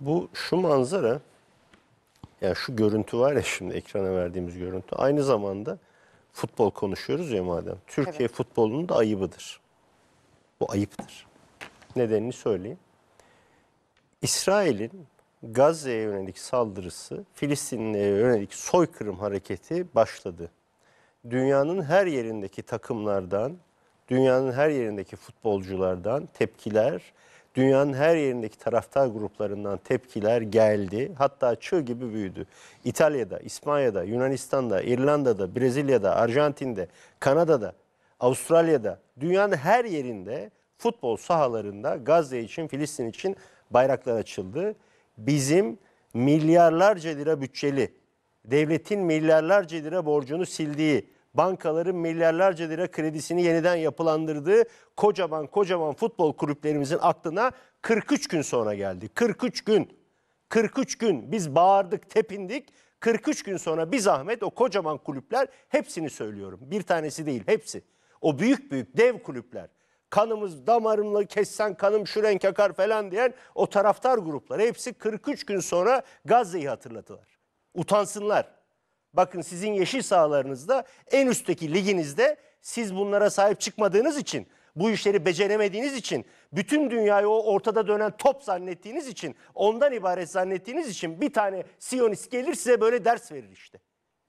Bu şu manzara, yani şu görüntü var ya şimdi ekrana verdiğimiz görüntü. Aynı zamanda futbol konuşuyoruz ya madem. Türkiye evet. futbolunun da ayıbıdır. Bu ayıptır. Nedenini söyleyeyim. İsrail'in Gazze'ye yönelik saldırısı, Filistinli'ye yönelik soykırım hareketi başladı. Dünyanın her yerindeki takımlardan, dünyanın her yerindeki futbolculardan tepkiler, dünyanın her yerindeki taraftar gruplarından tepkiler geldi. Hatta çığ gibi büyüdü. İtalya'da, İspanya'da, Yunanistan'da, İrlanda'da, Brezilya'da, Arjantin'de, Kanada'da, Avustralya'da, dünyanın her yerinde futbol sahalarında Gazze için, Filistin için bayraklar açıldı. Bizim milyarlarca lira bütçeli, devletin milyarlarca lira borcunu sildiği bankaların milyarlarca lira kredisini yeniden yapılandırdığı kocaman kocaman futbol kulüplerimizin aklına 43 gün sonra geldi. 43 gün. 43 gün biz bağırdık, tepindik. 43 gün sonra bir zahmet o kocaman kulüpler hepsini söylüyorum. Bir tanesi değil, hepsi. O büyük büyük dev kulüpler kanımız damarımla kessen kanım şu renk akar falan diyen o taraftar grupları hepsi 43 gün sonra Gazze'yi hatırlatılar. Utansınlar. Bakın sizin yeşil sahalarınızda en üstteki liginizde siz bunlara sahip çıkmadığınız için bu işleri beceremediğiniz için, bütün dünyayı o ortada dönen top zannettiğiniz için, ondan ibaret zannettiğiniz için bir tane Siyonist gelir size böyle ders verir işte.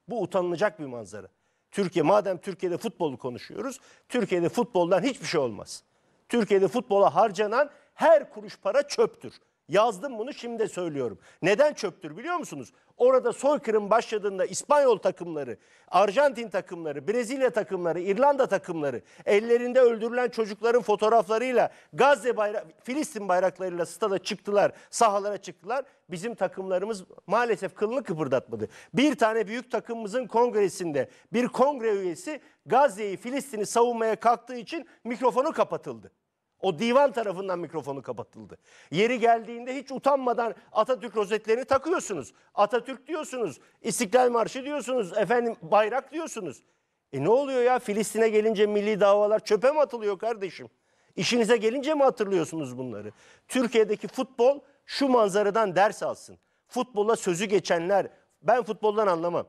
Bu utanılacak bir manzara. Türkiye madem Türkiye'de futbolu konuşuyoruz, Türkiye'de futboldan hiçbir şey olmaz. Türkiye'de futbola harcanan her kuruş para çöptür. Yazdım bunu şimdi söylüyorum. Neden çöptür biliyor musunuz? Orada soykırım başladığında İspanyol takımları, Arjantin takımları, Brezilya takımları, İrlanda takımları ellerinde öldürülen çocukların fotoğraflarıyla Gazze bayrak, Filistin bayraklarıyla stada çıktılar, sahalara çıktılar. Bizim takımlarımız maalesef kılını kıpırdatmadı. Bir tane büyük takımımızın kongresinde bir kongre üyesi Gazze'yi, Filistin'i savunmaya kalktığı için mikrofonu kapatıldı. O divan tarafından mikrofonu kapatıldı. Yeri geldiğinde hiç utanmadan Atatürk rozetlerini takıyorsunuz. Atatürk diyorsunuz, İstiklal Marşı diyorsunuz, efendim bayrak diyorsunuz. E ne oluyor ya Filistin'e gelince milli davalar çöpe mi atılıyor kardeşim? İşinize gelince mi hatırlıyorsunuz bunları? Türkiye'deki futbol şu manzaradan ders alsın. Futbola sözü geçenler, ben futboldan anlamam.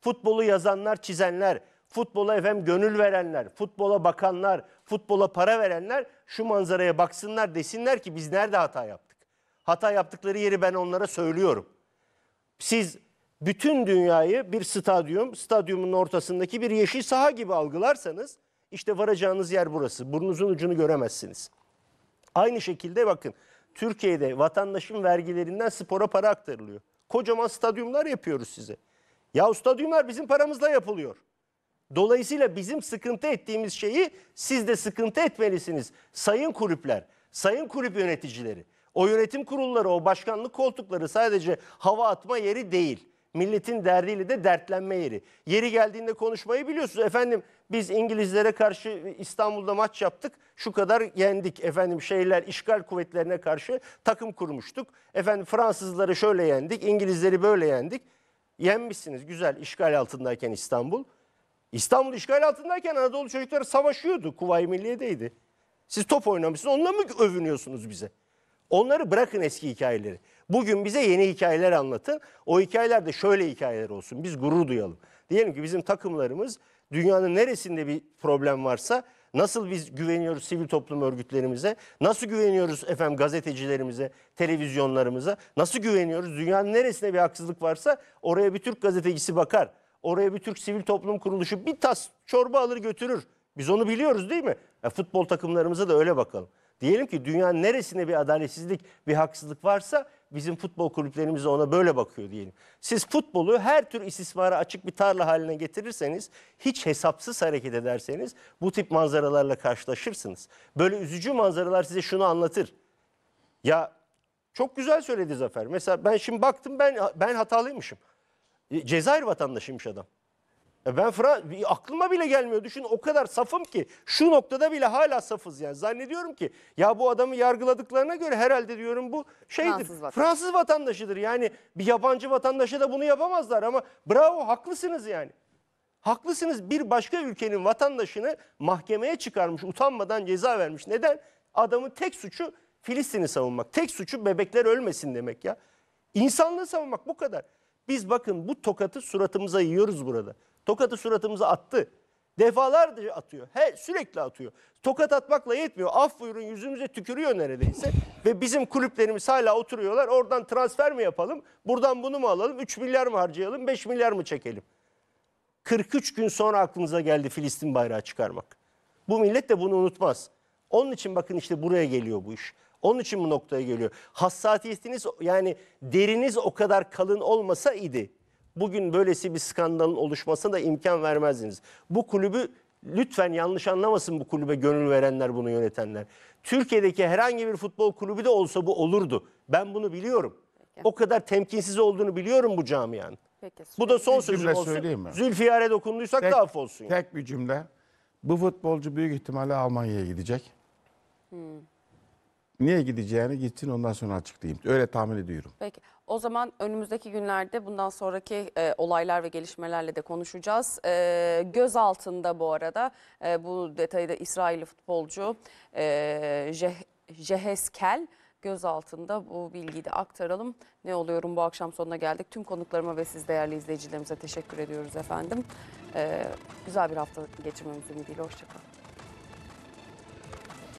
Futbolu yazanlar, çizenler, futbola efendim gönül verenler, futbola bakanlar, futbola para verenler şu manzaraya baksınlar desinler ki biz nerede hata yaptık? Hata yaptıkları yeri ben onlara söylüyorum. Siz bütün dünyayı bir stadyum, stadyumun ortasındaki bir yeşil saha gibi algılarsanız işte varacağınız yer burası. Burnunuzun ucunu göremezsiniz. Aynı şekilde bakın Türkiye'de vatandaşın vergilerinden spora para aktarılıyor. Kocaman stadyumlar yapıyoruz size. Ya stadyumlar bizim paramızla yapılıyor. Dolayısıyla bizim sıkıntı ettiğimiz şeyi siz de sıkıntı etmelisiniz. Sayın kulüpler, sayın kulüp yöneticileri. O yönetim kurulları, o başkanlık koltukları sadece hava atma yeri değil. Milletin derdiyle de dertlenme yeri. Yeri geldiğinde konuşmayı biliyorsunuz. Efendim biz İngilizlere karşı İstanbul'da maç yaptık. Şu kadar yendik. Efendim şeyler işgal kuvvetlerine karşı takım kurmuştuk. Efendim Fransızları şöyle yendik, İngilizleri böyle yendik. Yenmişsiniz güzel işgal altındayken İstanbul. İstanbul işgal altındayken Anadolu çocukları savaşıyordu. Kuvayi Milliye'deydi. Siz top oynamışsınız. Onunla mı övünüyorsunuz bize? Onları bırakın eski hikayeleri. Bugün bize yeni hikayeler anlatın. O hikayeler de şöyle hikayeler olsun. Biz gurur duyalım. Diyelim ki bizim takımlarımız dünyanın neresinde bir problem varsa nasıl biz güveniyoruz sivil toplum örgütlerimize, nasıl güveniyoruz efendim gazetecilerimize, televizyonlarımıza, nasıl güveniyoruz dünyanın neresinde bir haksızlık varsa oraya bir Türk gazetecisi bakar. Oraya bir Türk sivil toplum kuruluşu bir tas çorba alır götürür. Biz onu biliyoruz değil mi? Ya e, futbol takımlarımıza da öyle bakalım. Diyelim ki dünyanın neresinde bir adaletsizlik, bir haksızlık varsa bizim futbol kulüplerimiz de ona böyle bakıyor diyelim. Siz futbolu her tür istismara açık bir tarla haline getirirseniz, hiç hesapsız hareket ederseniz bu tip manzaralarla karşılaşırsınız. Böyle üzücü manzaralar size şunu anlatır. Ya çok güzel söyledi Zafer. Mesela ben şimdi baktım ben ben hatalıymışım. E, Cezayir vatandaşıymış adam. E, ben Fra aklıma bile gelmiyor. Düşün o kadar safım ki şu noktada bile hala safız yani. Zannediyorum ki ya bu adamı yargıladıklarına göre herhalde diyorum bu şeydir. Fransız, vatandaş. Fransız vatandaşıdır. Yani bir yabancı vatandaşa da bunu yapamazlar ama bravo haklısınız yani. Haklısınız bir başka ülkenin vatandaşını mahkemeye çıkarmış utanmadan ceza vermiş. Neden? Adamın tek suçu Filistin'i savunmak. Tek suçu bebekler ölmesin demek ya. İnsanlığı savunmak bu kadar. Biz bakın bu tokatı suratımıza yiyoruz burada. Tokatı suratımıza attı. Defalarca atıyor. He, sürekli atıyor. Tokat atmakla yetmiyor. Af buyurun yüzümüze tükürüyor neredeyse. Ve bizim kulüplerimiz hala oturuyorlar. Oradan transfer mi yapalım? Buradan bunu mu alalım? 3 milyar mı harcayalım? 5 milyar mı çekelim? 43 gün sonra aklınıza geldi Filistin bayrağı çıkarmak. Bu millet de bunu unutmaz. Onun için bakın işte buraya geliyor bu iş. Onun için bu noktaya geliyor. Hassasiyetiniz yani deriniz o kadar kalın olmasa idi. Bugün böylesi bir skandalın oluşmasına da imkan vermezdiniz. Bu kulübü lütfen yanlış anlamasın bu kulübe gönül verenler bunu yönetenler. Türkiye'deki herhangi bir futbol kulübü de olsa bu olurdu. Ben bunu biliyorum. Peki. O kadar temkinsiz olduğunu biliyorum bu camianın. Peki, bu da son sözüm cümle olsun. Söyleyeyim mi? Zülfiyare dokunduysak tek, da af Tek bir cümle. Bu futbolcu büyük ihtimalle Almanya'ya gidecek. Hmm. Niye gideceğini gitsin ondan sonra açıklayayım. Öyle tahmin ediyorum. Peki. O zaman önümüzdeki günlerde bundan sonraki e, olaylar ve gelişmelerle de konuşacağız. E, göz altında bu arada e, bu detayı da İsrailli futbolcu e, Jeheskel göz altında bu bilgiyi de aktaralım. Ne oluyorum bu akşam sonuna geldik. Tüm konuklarıma ve siz değerli izleyicilerimize teşekkür ediyoruz efendim. E, güzel bir hafta geçirmemizi ümidiyle. Hoşçakalın.